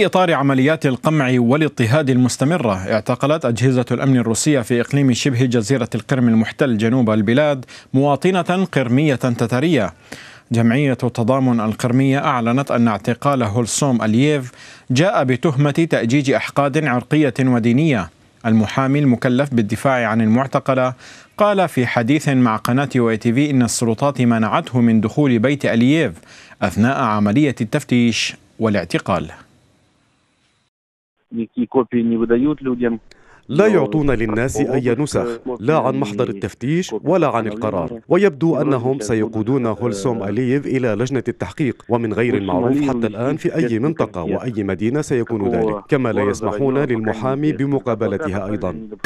في إطار عمليات القمع والاضطهاد المستمرة اعتقلت أجهزة الأمن الروسية في إقليم شبه جزيرة القرم المحتل جنوب البلاد مواطنة قرمية تترية جمعية التضامن القرمية أعلنت أن اعتقال هولسوم ألييف جاء بتهمة تأجيج أحقاد عرقية ودينية المحامي المكلف بالدفاع عن المعتقلة قال في حديث مع قناة واي تي في إن السلطات منعته من دخول بيت ألييف أثناء عملية التفتيش والاعتقال لا يعطون للناس أي نسخ لا عن محضر التفتيش ولا عن القرار ويبدو أنهم سيقودون هولسوم ألييف إلى لجنة التحقيق ومن غير المعروف حتى الآن في أي منطقة وأي مدينة سيكون ذلك كما لا يسمحون للمحامي بمقابلتها أيضا